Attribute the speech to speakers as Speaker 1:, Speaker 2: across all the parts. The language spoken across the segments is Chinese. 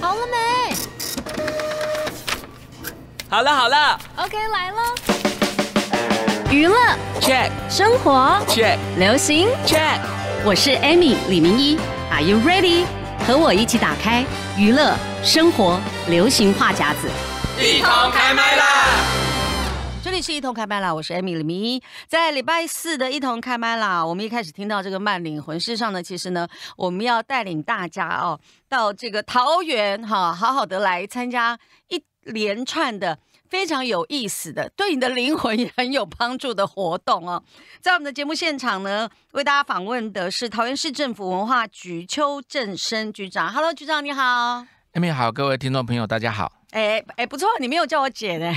Speaker 1: 好了没？
Speaker 2: 好了好了
Speaker 1: ，OK 来了。
Speaker 2: 娱乐 check，生活 check，流行 check。我是 Amy 李明一 a r e you ready？和我一起打开娱乐、生活、流行话夹子，
Speaker 1: 一同开麦啦！
Speaker 2: 这里是一同开麦啦！我是艾米李米，在礼拜四的一同开麦啦，我们一开始听到这个曼灵魂事上呢，其实呢，我们要带领大家哦，到这个桃园哈，好好的来参加一连串的非常有意思的、对你的灵魂也很有帮助的活动哦。在我们的节目现场呢，为大家访问的是桃园市政府文化局邱正生局长。Hello，局长你好。
Speaker 1: 艾米好，各位听众朋友大家好。
Speaker 2: 哎哎，不错，你没有叫我姐呢，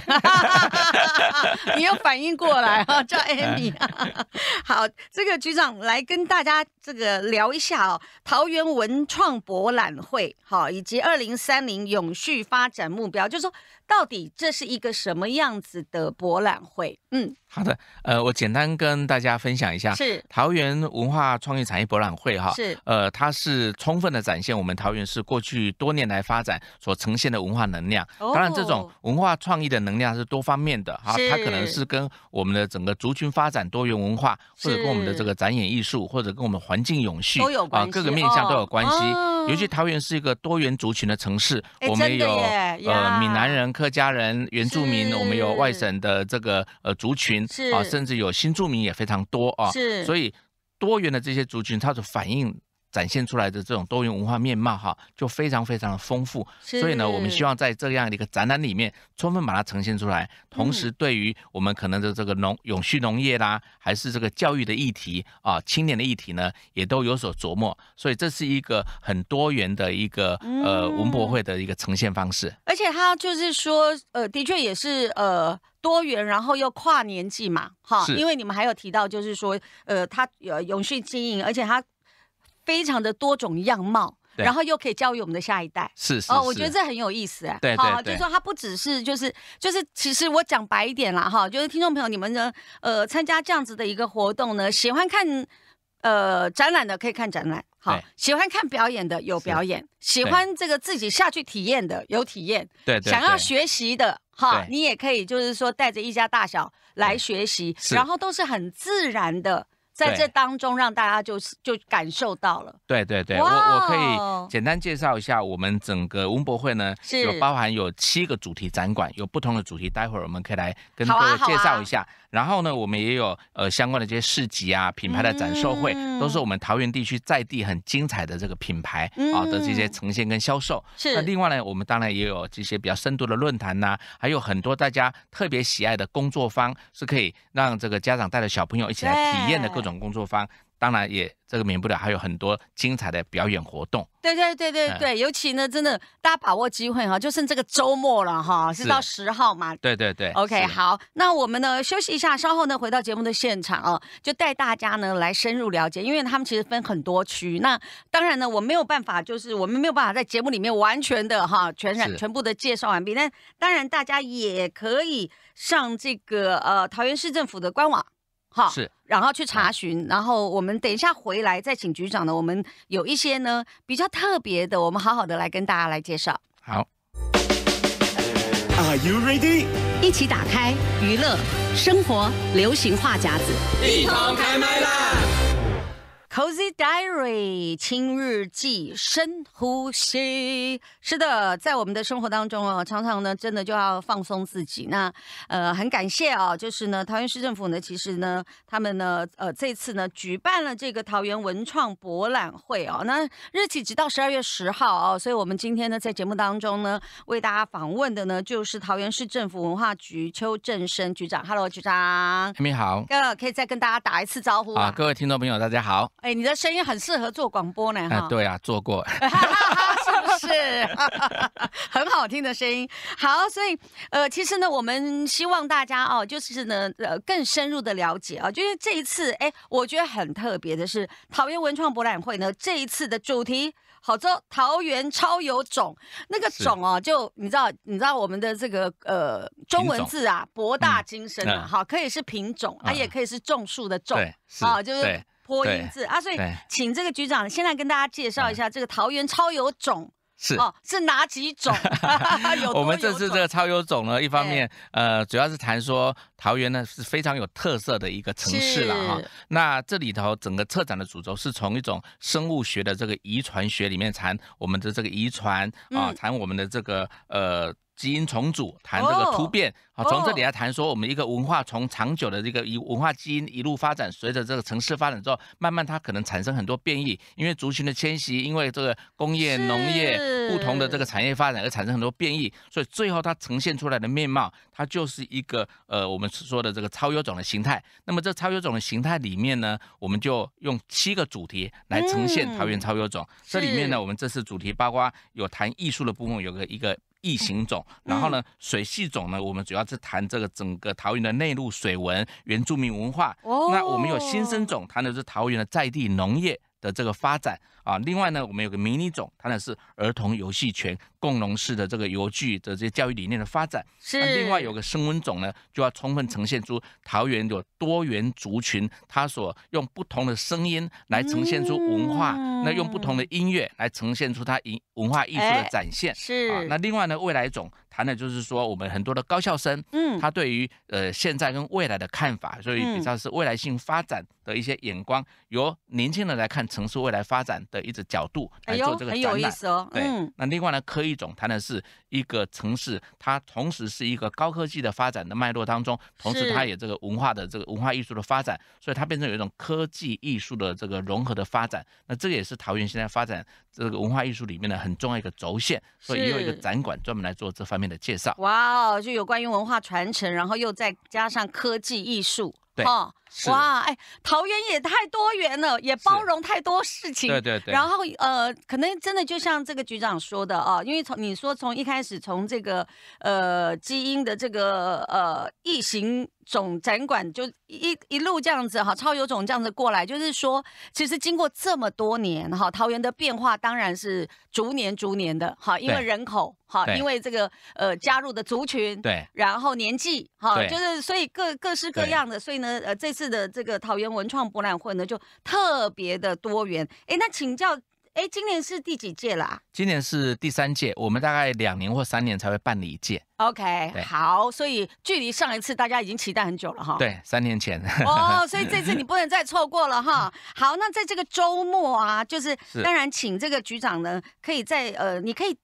Speaker 1: 你有反
Speaker 2: 应过来啊，叫 Amy 啊，好，这个局长来跟大家。这个聊一下哦，桃园文创博览会，好，以及二零三零永续发展目标，就是说，到底这是一个什么样子的博览会？嗯，
Speaker 1: 好的，呃，我简单跟大家分享一下，是桃园文化创意产业博览会，哈，是，呃，它是充分的展现我们桃园市过去多年来发展所呈现的文化能量。当然，这种文化创意的能量是多方面的哈，它可能是跟我们的整个族群发展多元文化，或者跟我们的这个展演艺术，或者跟我们环。环境永续都有关系啊，各个面向都有关系。尤其桃园是一个多元族群的城市，我们有呃闽南人、客家人、原住民，我们有外省的这个呃族群啊，甚至有新住民也非常多啊。是，所以多元的这些族群，它的反应。展现出来的这种多元文化面貌，哈，就非常非常的丰富。所以呢，我们希望在这样的一个展览里面，充分把它呈现出来。同时，对于我们可能的这个农永续农业啦，还是这个教育的议题啊，青年的议题呢，也都有所琢磨。所以，这是一个很多元的一个呃文博会的一个呈现方式。
Speaker 2: 而且，它就是说，呃，的确也是呃多元，然后又跨年纪嘛，哈。因为你们还有提到，就是说，呃，它有永续经营，而且它。非常的多种样貌，然后又可以教育我们的下一代，是是，哦，我觉得这很有意思，对，好，就说它不只是就是就是，其实我讲白一点啦，哈，就是听众朋友你们呢，呃，参加这样子的一个活动呢，喜欢看呃展览的可以看展览，好，喜欢看表演的有表演，喜欢这个自己下去体验的有体验，对，想要学习的哈，你也可以就是说带着一家大小来学习，然后都是很自然的。在这当中，让大家就就感受到了。
Speaker 1: 对对对，我我可以简单介绍一下我们整个文博会呢，是有包含有七个主题展馆，有不同的主题。待会儿我们可以来跟各位介绍一下。然后呢，我们也有呃相关的这些市集啊、品牌的展售会，都是我们桃园地区在地很精彩的这个品牌啊的这些呈现跟销售。是。那另外呢，我们当然也有这些比较深度的论坛呐，还有很多大家特别喜爱的工作坊，是可以让这个家长带着小朋友一起来体验的各种。工作坊当然也这个免不了还有很多精彩的表演活动。
Speaker 2: 对对对对对，尤其呢，真的大家把握机会哈，就剩这个周末了哈，是到十号嘛。
Speaker 1: 对对对。OK，
Speaker 2: 好，那我们呢休息一下，稍后呢回到节目的现场啊，就带大家呢来深入了解，因为他们其实分很多区。那当然呢，我没有办法，就是我们没有办法在节目里面完全的哈全然全部的介绍完毕，但当然大家也可以上这个呃桃园市政府的官网。好，是，然后去查询，然后我们等一下回来再请局长呢。我们有一些呢比较特别的，我们好好的来跟大家来介绍。
Speaker 1: 好，Are you ready？
Speaker 2: 一起打开娱乐生活流行话匣子，
Speaker 1: 一同开麦。
Speaker 2: Cozy Diary，亲日记，深呼吸。是的，在我们的生活当中哦，常常呢，真的就要放松自己。那呃，很感谢啊，就是呢，桃园市政府呢，其实呢，他们呢，呃，这次呢，举办了这个桃园文创博览会哦。那日期直到十二月十号哦，所以我们今天呢，在节目当中呢，为大家访问的呢，就是桃园市政府文化局邱正生局长。Hello，局长，你好。哥，可以再跟大家打一次招呼啊。
Speaker 1: 各位听众朋友，大家好。
Speaker 2: 哎，你的声音很适合做广播呢，哈，
Speaker 1: 对啊，做过，是
Speaker 2: 不是？很好听的声音。好，所以呃，其实呢，我们希望大家哦，就是呢，呃，更深入的了解啊，就是这一次，哎，我觉得很特别的是，桃园文创博览会呢，这一次的主题好做“桃园超有种”，那个“种”哦，就你知道，你知道我们的这个呃中文字啊，博大精深啊，好，可以是品种啊，也可以是种树的“种”，啊，就是。泼音字啊，所以请这个局长现在跟大家介绍一下这个桃园超有种是哦，是哪几 种？
Speaker 1: 我们这次这个超有种呢，一方面呃，主要是谈说桃园呢是非常有特色的一个城市了哈。那这里头整个策展的主轴是从一种生物学的这个遗传学里面谈我们的这个遗传啊，谈我们的这个呃。基因重组，谈这个突变啊，从这里来谈说我们一个文化从长久的这个一文化基因一路发展，随着这个城市发展之后，慢慢它可能产生很多变异，因为族群的迁徙，因为这个工业、农业不同的这个产业发展而产生很多变异，所以最后它呈现出来的面貌，它就是一个呃我们说的这个超优种的形态。那么这超优种的形态里面呢，我们就用七个主题来呈现桃园超优种。这里面呢，我们这次主题包括有谈艺术的部分，有个一个。异形种，然后呢，水系种呢，我们主要是谈这个整个桃园的内陆水文、原住民文化。那我们有新生种，谈的是桃园的在地农业。的这个发展啊，另外呢，我们有个迷你种，它呢是儿童游戏权共融式的这个游具的这些教育理念的发展。是另外有个声纹种呢，就要充分呈现出桃园有多元族群，它所用不同的声音来呈现出文化，那用不同的音乐来呈现出它艺文化艺术的展现。是那另外呢，未来种。谈的就是说，我们很多的高校生，嗯，他对于呃现在跟未来的看法，所以比较是未来性发展的一些眼光，由年轻人来看城市未来发展的一个角度来做这个展览。哎很有意思哦。对，那另外呢，柯一总谈的是一个城市，它同时是一个高科技的发展的脉络当中，同时它也这个文化的这个文化艺术的发展，所以它变成有一种科技艺术的这个融合的发展。那这个也是桃园现在发展这个文化艺术里面的很重要一个轴线，所以也有一个展馆专门来做这方面。的介绍
Speaker 2: 哇哦，就有关于文化传承，然后又再加上科技艺术，对哦，哇哎，桃园也太多元了，也包容太多事情，对对对，然后呃，可能真的就像这个局长说的啊，因为从你说从一开始从这个呃基因的这个呃异形总展馆就。一一路这样子哈，超有种这样子过来，就是说，其实经过这么多年哈，桃园的变化当然是逐年逐年的哈，因为人口哈，因为这个呃加入的族群，对，然后年纪哈，就是所以各各式各样的，所以呢呃这次的这个桃园文创博览会呢就特别的多元，哎，那请教。哎，今年是第几届啦？
Speaker 1: 今年是第三届，我们大概两年或三年才会办理一届。
Speaker 2: OK，好，所以距离上一次大家已经期待很久了哈。对，
Speaker 1: 三年前。哦，所以这次你不
Speaker 2: 能再错过了哈。好，那在这个周末啊，就是当然请这个局长呢，可以在呃，你可以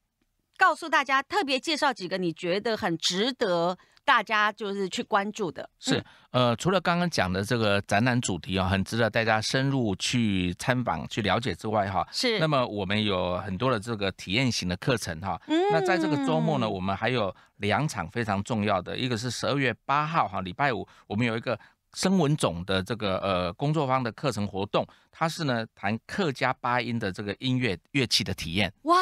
Speaker 2: 告诉大家，特别介绍几个你觉得很值得。大家就是去关注的，是
Speaker 1: 呃，除了刚刚讲的这个展览主题啊，很值得大家深入去参访去了解之外哈，是。那么我们有很多的这个体验型的课程哈，嗯。那在这个周末呢，我们还有两场非常重要的，一个是十二月八号哈，礼拜五，我们有一个声文总的这个呃工作方的课程活动，它是呢谈客家八音的这个音乐乐器的体验。哇，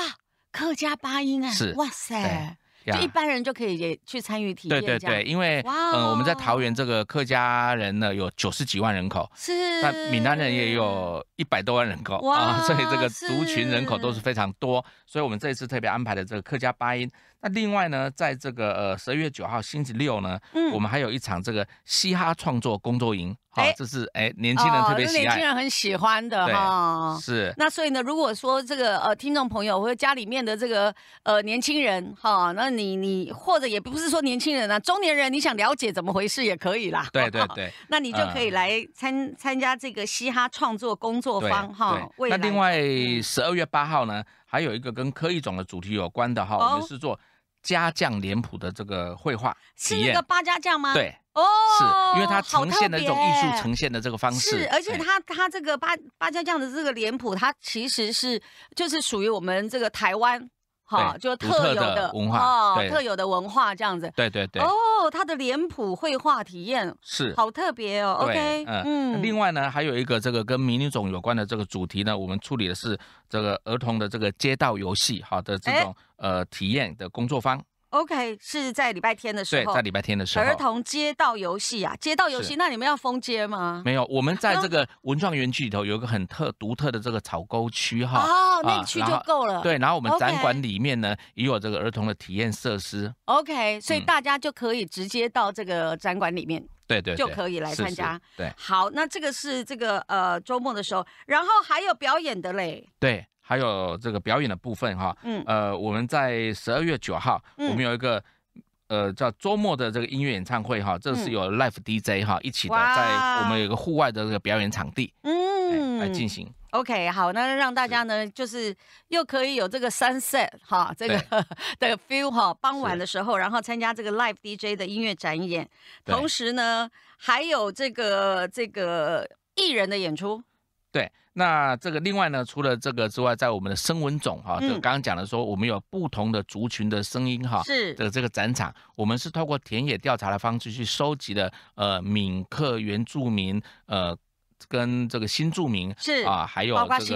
Speaker 1: 客
Speaker 2: 家八音啊！是，哇塞。一般人就可以也去参与体验。对对对，因为呃，我们在
Speaker 1: 桃园这个客家人呢有九十几万人口，是，那闽南人也有一百多万人口啊，所以这个族群人口都是非常多，所以我们这一次特别安排的这个客家八音。那另外呢，在这个呃十二月九号星期六呢，嗯，我们还有一场这个嘻哈创作工作营，好，这是哎年轻人特别喜爱，年轻人很
Speaker 2: 喜欢的哈，是。那所以呢，如果说这个呃听众朋友或者家里面的这个呃年轻人哈，那你你或者也不是说年轻人啊，中年人你想了解怎么回事也可以啦，
Speaker 1: 对对对，那你就可以
Speaker 2: 来参参加这个嘻哈创作工作坊哈。那另外
Speaker 1: 十二月八号呢？还有一个跟科艺总的主题有关的哈，我们是做家将脸谱的这个绘画，是那个八
Speaker 2: 家将吗？对，哦，是因为它呈现的一种艺术呈现的这个方式，是而且它它这个八八家将的这个脸谱，它其实是就是属于我们这个台湾。好，就特有的文化哦，特有的文化这样子，对对对，哦，他的脸谱绘画体验是好特别哦。OK，嗯，另
Speaker 1: 外呢，还有一个这个跟迷你种有关的这个主题呢，我们处理的是这个儿童的这个街道游戏，好的这种呃体验的工作坊。
Speaker 2: OK，是在礼拜天的时候。对，在礼
Speaker 1: 拜天的时候。儿
Speaker 2: 童街道游戏啊，街道游戏，那你们要封街吗？没
Speaker 1: 有，我们在这 个文创园区里头有一个很特独特的这个草沟区哈。哦，那区就够了。对，然后我们展馆里面呢也有这个儿童的体验设施。
Speaker 2: OK，所以大家就可以直接到这个展馆里面，
Speaker 1: 对对，就可以来参加。对，
Speaker 2: 好，那这个是这个呃周末的时候，然后还有表演的嘞。
Speaker 1: 对。还有这个表演的部分哈，嗯，呃，我们在十二月九号，我们有一个呃叫周末的这个音乐演唱会哈，这是有 live DJ 哈一起的，在我们有一个户外的这个表演场地，嗯，来进行。
Speaker 2: OK，好，那让大家呢就是又可以有这个 sunset 哈，这个的 feel 哈，傍晚的时候，然后参加这个 live DJ 的音乐展演，同时呢还有这个这个艺人的演出，
Speaker 1: 对。那这个另外呢，除了这个之外，在我们的声纹种哈，刚刚讲的说我们有不同的族群的声音哈，是的这个展场，我们是透过田野调查的方式去收集的，呃，闽客原住民呃。跟这个新住民是啊，还有包括新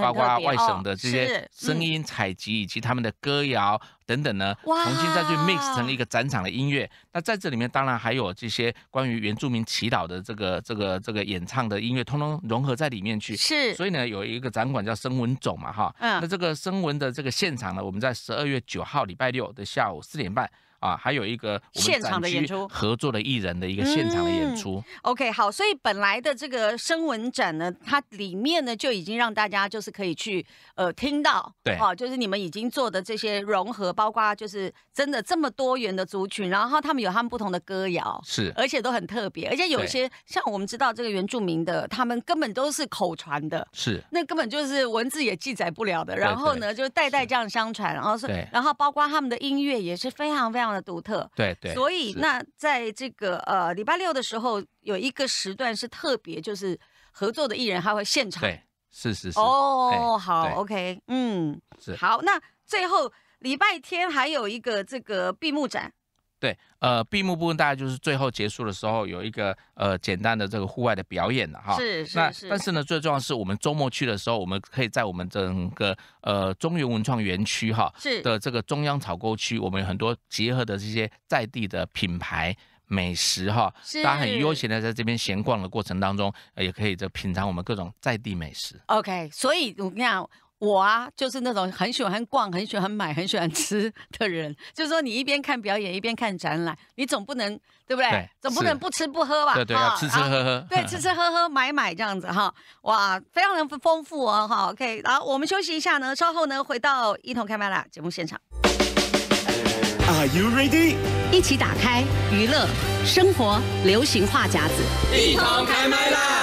Speaker 1: 包括外省的这些声音采集以及他们的歌谣等等呢，重新再去 mix 成一个展场的音乐。那在这里面当然还有这些关于原住民祈祷的这个这个这个演唱的音乐，通通融合在里面去。是，所以呢有一个展馆叫声纹总嘛哈，嗯，那这个声纹的这个现场呢，我们在十二月九号礼拜六的下午四点半。啊，还有一个现场的演出，合作的艺人的一个现场的演出。
Speaker 2: OK，好，所以本来的这个声纹展呢，它里面呢就已经让大家就是可以去呃听到，对，好，就是你们已经做的这些融合，包括就是真的这么多元的族群，然后他们有他们不同的歌谣，是，而且都很特别，而且有些像我们知道这个原住民的，他们根本都是口传的，是，那根本就是文字也记载不了的，然后呢就代代这样相传，然后是，然后包括他们的音乐也是非常非常。的独特，
Speaker 1: 对对，所以那
Speaker 2: 在这个呃礼拜六的时候，有一个时段是特别，就是合作的艺人他会现
Speaker 1: 场，是是是，哦好
Speaker 2: ，OK，嗯，好，那最后礼拜天还有一个这个闭幕展。
Speaker 1: 对，呃，闭幕部分大概就是最后结束的时候有一个呃简单的这个户外的表演了哈。是是是。但是呢，最重要是我们周末去的时候，我们可以在我们整个呃中原文创园区哈是的这个中央草沟区，我们有很多结合的这些在地的品牌美食哈。是。大家很悠闲的在这边闲逛的过程当中，也可以在品尝我们各种在地美食。
Speaker 2: OK，所以我跟你讲。我啊，就是那种很喜欢逛、很喜欢买、很喜欢吃的人。就是说，你一边看表演，一边看展览，你总不能，对不对？对，总不能不吃不喝吧？对对啊，吃吃喝喝。对，吃吃喝喝，买买这样子哈。哇，非常的丰富哦哈。OK，好，我们休息一下呢，稍后呢回到一同开麦啦节目现场。Are you ready？一起打开娱乐生活流行话匣子，
Speaker 1: 一同开麦啦！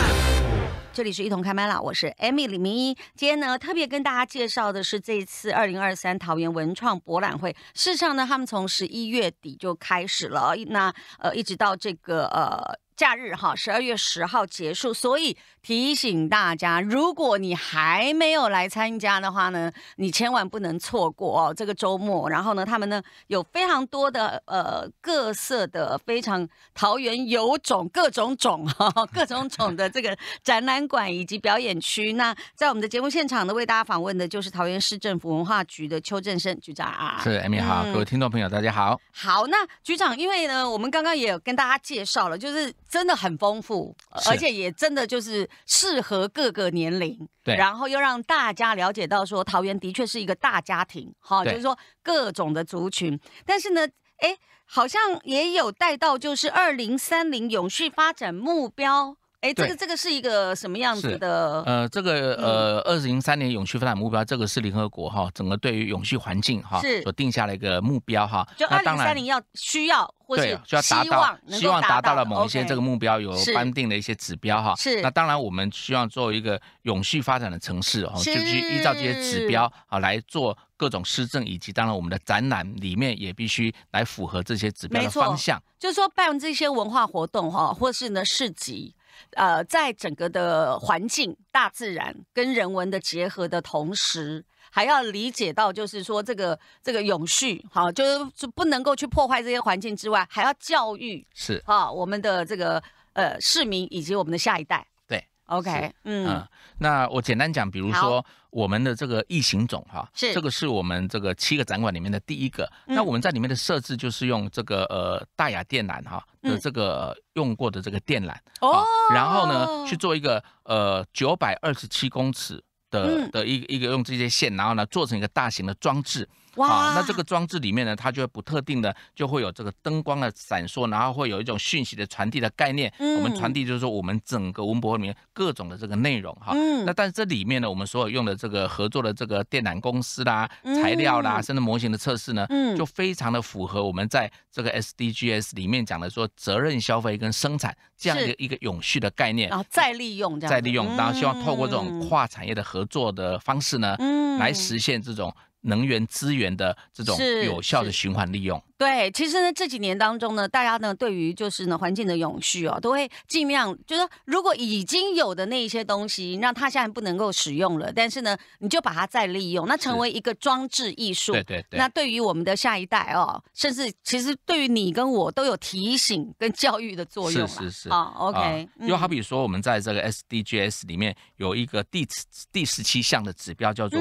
Speaker 2: 这里是一同开麦了，我是 Amy 李明一。今天呢，特别跟大家介绍的是这次二零二三桃园文创博览会。事实上呢，他们从十一月底就开始了，那呃，一直到这个呃。假日哈，十二月十号结束，所以提醒大家，如果你还没有来参加的话呢，你千万不能错过哦这个周末。然后呢，他们呢有非常多的呃各色的非常桃园有种各种种哈各种种的这个展览馆以及表演区。那在我们的节目现场呢，为大家访问的就是桃园市政府文化局的邱振生局长啊。是艾米 y 好，各位听
Speaker 1: 众朋友大家好。
Speaker 2: 好，那局长，因为呢，我们刚刚也跟大家介绍了，就是。真的很丰富，而且也真的就是适合各个年龄，对。然后又让大家了解到说，桃园的确是一个大家庭，哈，就是说各种的族群。但是呢，哎，好像也有带到就是二零三零永续发展目标。哎，这个这个是一个什么样子的？
Speaker 1: 呃，这个呃，二零三年永续发展目标，这个是联合国哈，整个对于永续环境哈所定下的一个目标哈。就二零三零
Speaker 2: 要需要或者需要达到，希望达到了某一些这个
Speaker 1: 目标，有颁定的一些指标哈。是那当然，我们希望作为一个永续发展的城市哦，就去依照这些指标啊来做各种施政，以及当然我们的展览里面也必须来符合这些指标的方向。
Speaker 2: 就是说办这些文化活动哈，或者是呢市集。呃，在整个的环境、大自然跟人文的结合的同时，还要理解到，就是说这个这个永续，好，就是就不能够去破坏这些环境之外，还要教育是啊，我们的这个呃市民以及我们的下一代。OK，嗯，
Speaker 1: 那我简单讲，比如说我们的这个异形种哈，是这个是我们这个七个展馆里面的第一个。那我们在里面的设置就是用这个呃大雅电缆哈的这个用过的这个电缆，哦，然后呢去做一个呃九百二十七公尺的的一一个用这些线，然后呢做成一个大型的装置。哇，那这个装置里面呢，它就不特定的就会有这个灯光的闪烁，然后会有一种讯息的传递的概念。嗯，我们传递就是说我们整个文博里面各种的这个内容哈。嗯，那但是这里面呢，我们所有用的这个合作的这个电缆公司啦、材料啦，甚至模型的测试呢，嗯，就非常的符合我们在这个 SDGS 里面讲的说责任消费跟生产这样的一个永续的概念。然
Speaker 2: 再利用，再利
Speaker 1: 用，然后希望透过这种跨产业的合作的方式呢，嗯，来实现这种。能源资源的这种有效的循环利用。
Speaker 2: 对，其实呢，这几年当中呢，大家呢对于就是呢环境的永续哦，都会尽量就是说，如果已经有的那一些东西，那它现在不能够使用了，但是呢，你就把它再利用，那成为一个装置艺术。对对对。那对于我们的下一代哦，甚至其实对于你跟我都有提醒跟教育的作用是是是。啊，OK。又好比
Speaker 1: 说，我们在这个 SDGs 里面有一个第第十七项的指标叫做。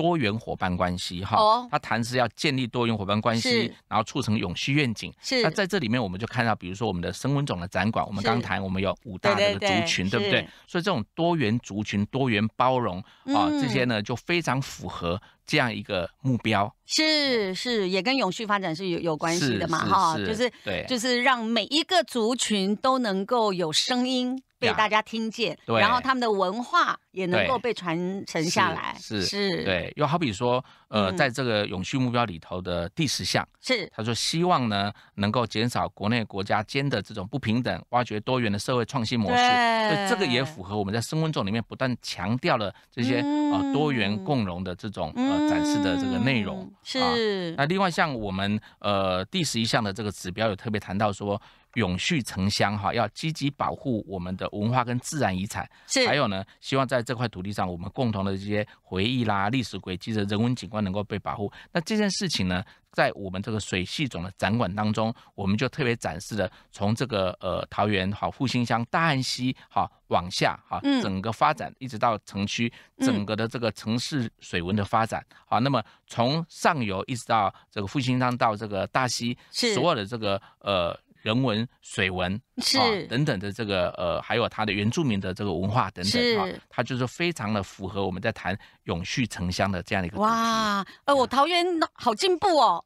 Speaker 1: 多元伙伴关系，哈，他谈是要建立多元伙伴关系，然后促成永续愿景。是，那在这里面，我们就看到，比如说我们的生物种的展馆，我们刚谈我们有五大这个族群，对不对？所以这种多元族群、多元包容啊，这些呢就非常符合这样一个目标。
Speaker 2: 是是，也跟永续发展是有有关系的嘛，哈，就是对，就是让每一个族群都能够有声音。被大家听见，然后他们的文化也能够被传承下来。是是，
Speaker 1: 对，又好比说，呃，在这个永续目标里头的第十项，是他说希望呢能够减少国内国家间的这种不平等，挖掘多元的社会创新模式。对，这个也符合我们在升温中里面不断强调的这些呃多元共荣的这种呃展示的这个内容。是。那另外像我们呃第十一项的这个指标，有特别谈到说。永续城乡哈，要积极保护我们的文化跟自然遗产。是，还有呢，希望在这块土地上，我们共同的这些回忆啦、历史轨迹、人文景观能够被保护。那这件事情呢，在我们这个水系总的展馆当中，我们就特别展示了从这个呃桃园哈复兴乡大汉溪哈往下哈，整个发展一直到城区，整个的这个城市水文的发展好，那么从上游一直到这个复兴乡到这个大溪，所有的这个呃。人文、水文是等等的这个呃，还有它的原住民的这个文化等等啊，它就是非常的符合我们在谈永续城乡的这样的一个。
Speaker 2: 哇，呃，我桃园好进步哦，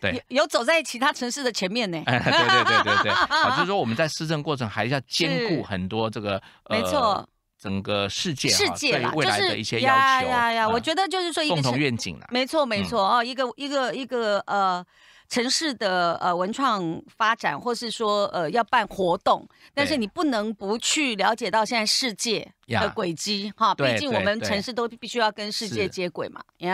Speaker 2: 对，有走在其他城市的前面呢。对对对对对，就是说
Speaker 1: 我们在施政过程还是要兼顾很多这个呃，没错，整个世界世对未来的一些要求。呀呀呀！我觉
Speaker 2: 得就是说一个共同愿景了。没错没错哦，一个一个一个呃。城市的呃文创发展，或是说呃要办活动，但是你不能不去了解到现在世界的轨迹哈，毕竟我们城市都必须要跟世界接轨嘛。对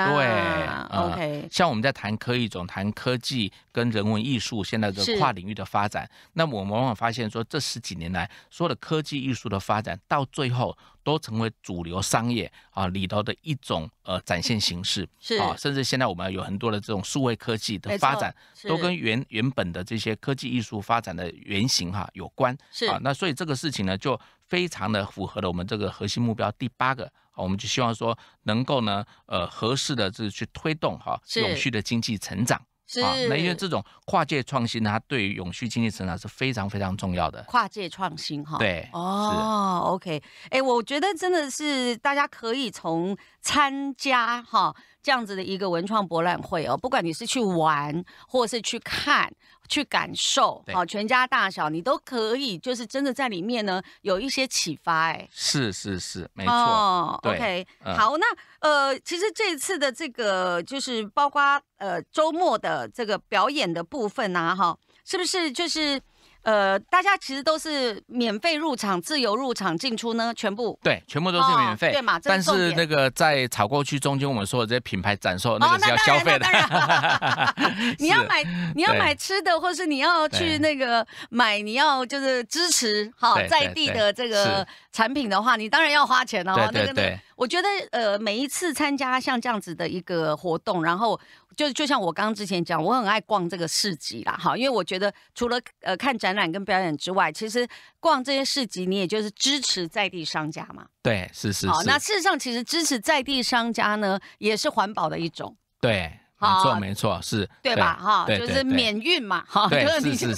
Speaker 2: ，OK。
Speaker 1: 像我们在谈科技，总谈科技跟人文艺术，现在的跨领域的发展，那我们往往发现说，这十几年来所有的科技艺术的发展，到最后。都成为主流商业啊里头的一种呃展现形式，啊，甚至现在我们有很多的这种数位科技的发展，都跟原原本的这些科技艺术发展的原型哈有关，是啊，那所以这个事情呢，就非常的符合了我们这个核心目标第八个，我们就希望说能够呢呃合适的是去推动哈永续的经济成长。是，那因为这种跨界创新，它对于永续经济成长是非常非常重要的。
Speaker 2: 跨界创新，哈，对，哦，OK，哎，我觉得真的是大家可以从参加哈。这样子的一个文创博览会哦，不管你是去玩，或是去看、去感受，好，全家大小你都可以，就是真的在里面呢，有一些启发。哎，
Speaker 1: 是是是，没错。OK，好，
Speaker 2: 那呃，其实这一次的这个就是包括呃周末的这个表演的部分呐，哈，是不是就是？呃，大家其实都是免费入场、自由入场进出呢，全部
Speaker 1: 对，全部都是免费，对嘛？但是那个在炒过去中间，我们说的这些品牌展售那是要消费，当然，你要买你要买
Speaker 2: 吃的，或是你要去那个买，你要就是支持哈在地的这个产品的话，你当然要花钱哦，那个对。我觉得呃，每一次参加像这样子的一个活动，然后就就像我刚刚之前讲，我很爱逛这个市集啦，哈，因为我觉得除了呃看展览跟表演之外，其实逛这些市集，你也就是支持在地商家嘛。
Speaker 1: 对，是是。好，那事
Speaker 2: 实上其实支持在地商家呢，也是环保的一种。
Speaker 1: 对。没错，没错，是对吧？哈，就是免
Speaker 2: 运嘛，哈，就是你是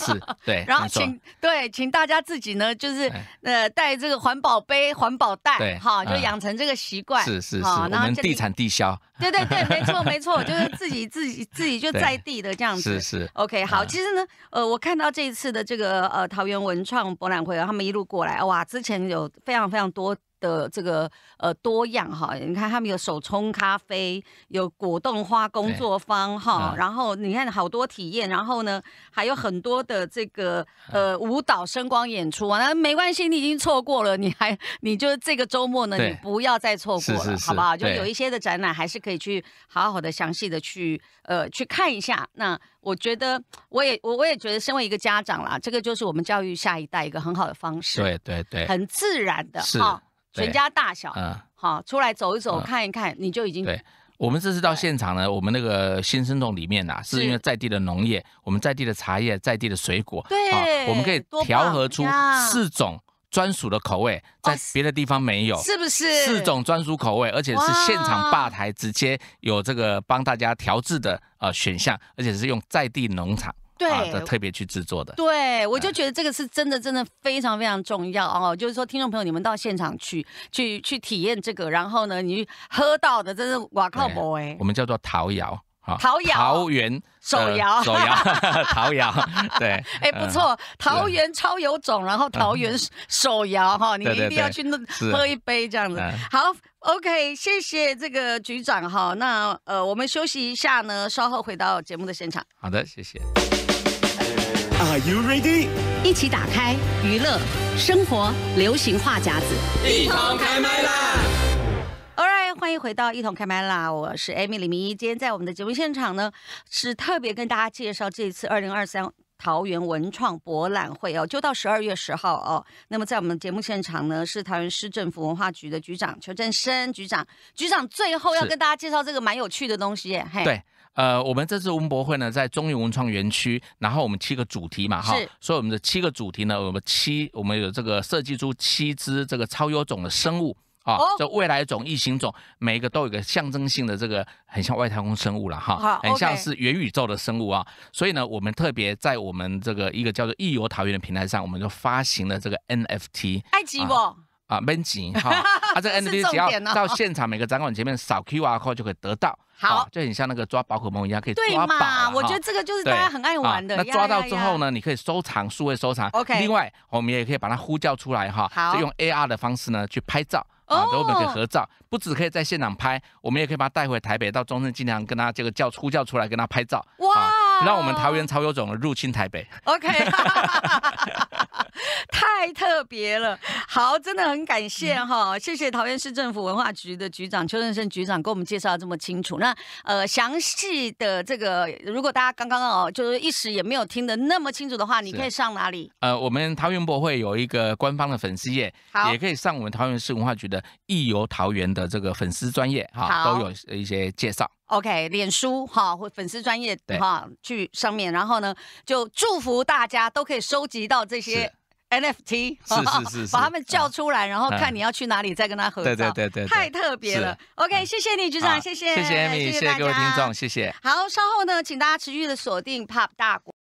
Speaker 2: 对，然后请对，请大家自己呢，就是呃，带这个环保杯、环保袋，对，哈，就养成这个习惯，是是是。然后地产
Speaker 1: 地销，对对对，没错没错，就是
Speaker 2: 自己自己自己就在地的这样子，是是。OK，好，其实呢，呃，我看到这一次的这个呃桃园文创博览会，他们一路过来，哇，之前有非常非常多。的这个呃多样哈，你看他们有手冲咖啡，有果冻花工作坊哈，然后你看好多体验，然后呢还有很多的这个呃舞蹈声光演出啊。那没关系，你已经错过了，你还你就这个周末呢，你不要再错过了，好不好？就有一些的展览还是可以去好好的详细的去呃去看一下。那我觉得，我也我我也觉得，身为一个家长啦，这个就是我们教育下一代一个很好的方式，对
Speaker 1: 对对，很
Speaker 2: 自然的哈。全家大小，嗯，好，出来走一走，看一看，你就已经对
Speaker 1: 我们这次到现场呢，我们那个新生洞里面呐，是因为在地的农业，我们在地的茶叶，在地的水果，对，我们可以调和出四种专属的口味，在别的地方没有，是不是？四种专属口味，而且是现场吧台直接有这个帮大家调制的呃选项，而且是用在地农场。对、的，特别去制作的。
Speaker 2: 对，我就觉得这个是真的，真的非常非常重要哦。就是说，听众朋友，你们到现场去，去，去体验这个，然后呢，你喝到的真是靠 b o 哎，
Speaker 1: 我们叫做陶窑哈，陶桃源手摇、手摇、陶窑，对，哎不错，
Speaker 2: 桃源超有种，然后桃源 手摇哈，你一定要去喝一杯这样子。好，OK，谢谢这个局长哈，那呃，我们休息一下呢，稍后回到节目的现场。
Speaker 1: 好的，谢谢。Are you ready？一起
Speaker 2: 打开娱乐生活流行话夹子，
Speaker 1: 一同开麦啦
Speaker 2: ！All right，欢迎回到一同开麦啦！我是 Amy 李明依。今天在我们的节目现场呢，是特别跟大家介绍这一次二零二三桃园文创博览会哦，就到十二月十号哦。那么在我们的节目现场呢，是桃园市政府文化局的局长邱振生局长，局长最后要跟大家介绍这个蛮有趣的东西。对。
Speaker 1: 呃，我们这次文博会呢，在中原文创园区，然后我们七个主题嘛，哈，所以我们的七个主题呢，我们七，我们有这个设计出七只这个超优种的生物啊，就未来种、异形种，每一个都有一个象征性的这个，很像外太空生物了哈，很像是元宇宙的生物啊，所以呢，我们特别在我们这个一个叫做艺游桃源的平台上，我们就发行了这个 NFT，埃及不？啊，闷紧 哈！他这 n N D 只要到现场每个展馆前面扫 Q R code 就可以得到，好，就很像那个抓宝可梦一样可以抓宝。我觉得这个就是大家很爱玩的。那抓到之后呢，你可以收藏，数位收藏。OK。另外，我们也可以把它呼叫出来哈，就用 A R 的方式呢去拍照，啊，跟我们给合照。不只可以在现场拍，我们也可以把它带回台北，到中正纪念堂跟他这个叫呼叫出来跟他拍照哇，让我们桃园超有种入侵台北。OK，
Speaker 2: 太特别了，好，真的很感谢哈，谢谢桃园市政府文化局的局长邱正胜局长给我们介绍这么清楚。那呃详细的这个，如果大家刚刚哦就是一时也没有听得那么清楚的话，你可以上哪里？
Speaker 1: 呃，我们桃园博会有一个官方的粉丝页，也可以上我们桃园市文化局的易游桃园的。的这个粉丝专业哈，都有一些介绍。
Speaker 2: OK，脸书哈或粉丝专业哈去上面，然后呢就祝福大家都可以收集到这些 NFT，是是 是，把他们叫出来，然后看你要去哪里再跟他合作。对
Speaker 1: 对对对，太特别了。
Speaker 2: OK，谢谢你局长，谢谢谢谢 Amy，谢谢各位听众，谢谢。好，稍后呢，请大家持续的锁定 Pop 大国。